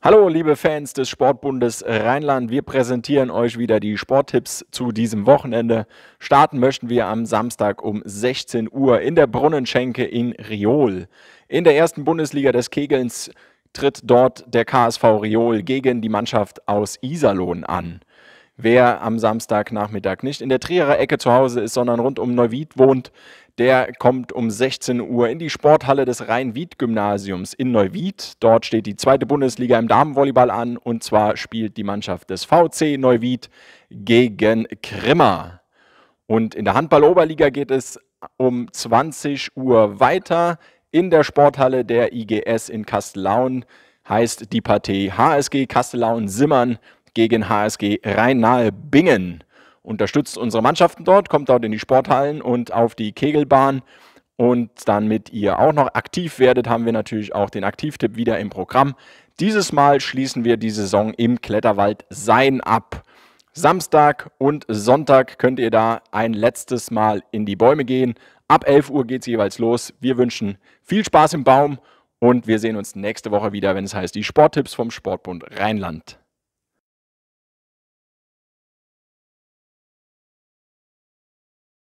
Hallo, liebe Fans des Sportbundes Rheinland. Wir präsentieren euch wieder die Sporttipps zu diesem Wochenende. Starten möchten wir am Samstag um 16 Uhr in der Brunnenschenke in Riol. In der ersten Bundesliga des Kegelns tritt dort der KSV Riol gegen die Mannschaft aus Iserlohn an. Wer am Samstagnachmittag nicht in der Trierer Ecke zu Hause ist, sondern rund um Neuwied wohnt, der kommt um 16 Uhr in die Sporthalle des Rhein-Wied-Gymnasiums in Neuwied. Dort steht die zweite Bundesliga im Damenvolleyball an und zwar spielt die Mannschaft des VC Neuwied gegen Krimmer. Und in der Handball-Oberliga geht es um 20 Uhr weiter in der Sporthalle der IGS in Kastellaun. Heißt die Partie HSG Kastellaun-Simmern gegen HSG Rhein-Nahe-Bingen. Unterstützt unsere Mannschaften dort, kommt dort in die Sporthallen und auf die Kegelbahn und damit ihr auch noch aktiv werdet, haben wir natürlich auch den Aktivtipp wieder im Programm. Dieses Mal schließen wir die Saison im Kletterwald Sein ab. Samstag und Sonntag könnt ihr da ein letztes Mal in die Bäume gehen. Ab 11 Uhr geht es jeweils los. Wir wünschen viel Spaß im Baum und wir sehen uns nächste Woche wieder, wenn es heißt die Sporttipps vom Sportbund Rheinland.